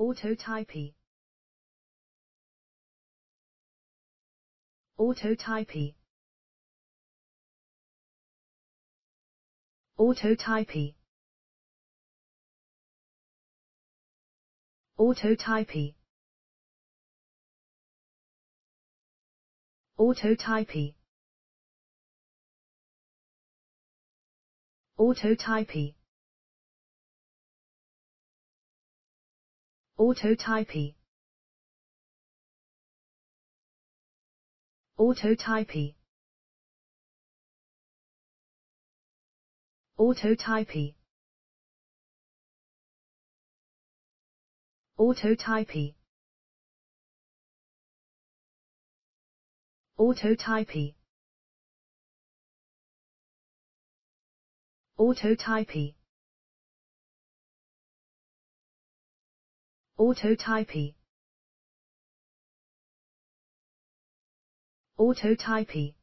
Auto Autotypy Auto Autotypy Auto Autotypy Auto Autotypy Auto Autotypy Auto Autotypy Auto Autotypy